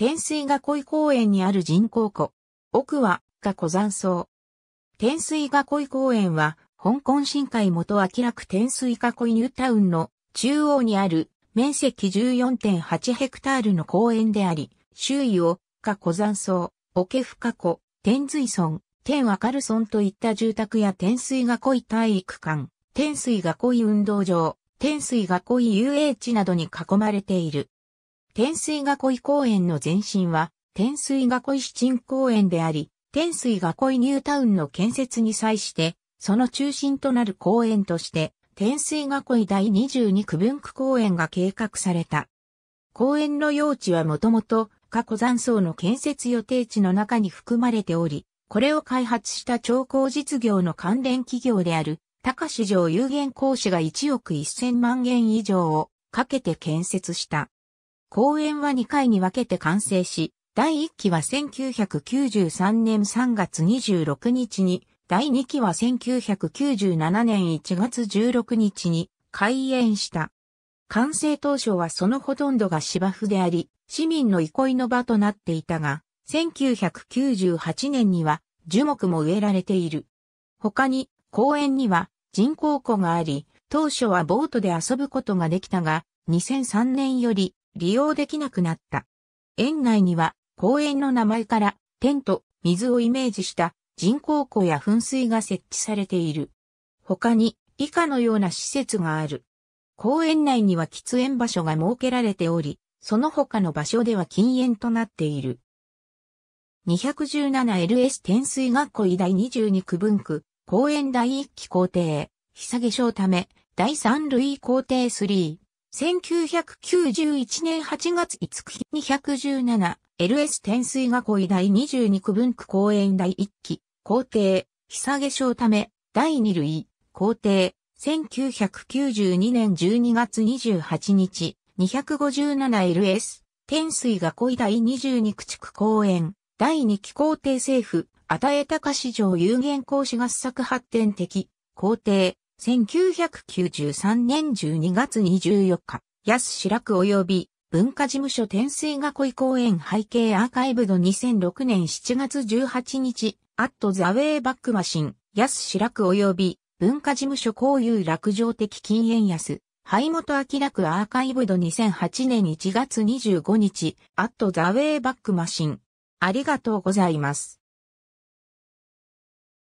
天水が恋公園にある人工湖。奥は、が湖山荘。天水が恋公園は、香港深海元明楽天水囲ニュータウンの中央にある面積14.8ヘクタールの公園であり、周囲を、が湖山荘、桶深湖、天水村、天明る村といった住宅や天水が恋体育館、天水が恋運動場、天水が恋遊泳地などに囲まれている。天水囲い公園の前身は、天水囲い市鎮公園であり、天水囲いニュータウンの建設に際して、その中心となる公園として、天水囲い第22区分区公園が計画された。公園の用地はもともと過去残層の建設予定地の中に含まれており、これを開発した超高実業の関連企業である、高市城有限公師が1億1000万円以上をかけて建設した。公演は2回に分けて完成し、第1期は1993年3月26日に、第2期は1997年1月16日に開園した。完成当初はそのほとんどが芝生であり、市民の憩いの場となっていたが、1998年には樹木も植えられている。他に公園には人工湖があり、当初はボートで遊ぶことができたが、2003年より利用できなくなった。園内には公園の名前からテント、水をイメージした人工湖や噴水が設置されている。他に以下のような施設がある。公園内には喫煙場所が設けられており、その他の場所では禁煙となっている。217LS 天水学校医第22区分区、公園第1期校庭、被下下小ため、第3類校庭3、1991年8月5日 217LS 天水囲い第22区分区公園第1期、皇帝、日下賞ため、第2類、皇帝、1992年12月28日 257LS 天水囲い第22区地区公園第2期皇帝政府、与え高市場有限講師合作発展的、皇帝、1993年12月24日、安白区及び文化事務所天水囲い公園背景アーカイブド2006年7月18日、アットザウェイバックマシン、安白区及び文化事務所公有落上的禁煙安、灰本明楽アーカイブド2008年1月25日、アットザウェイバックマシン。ありがとうございます。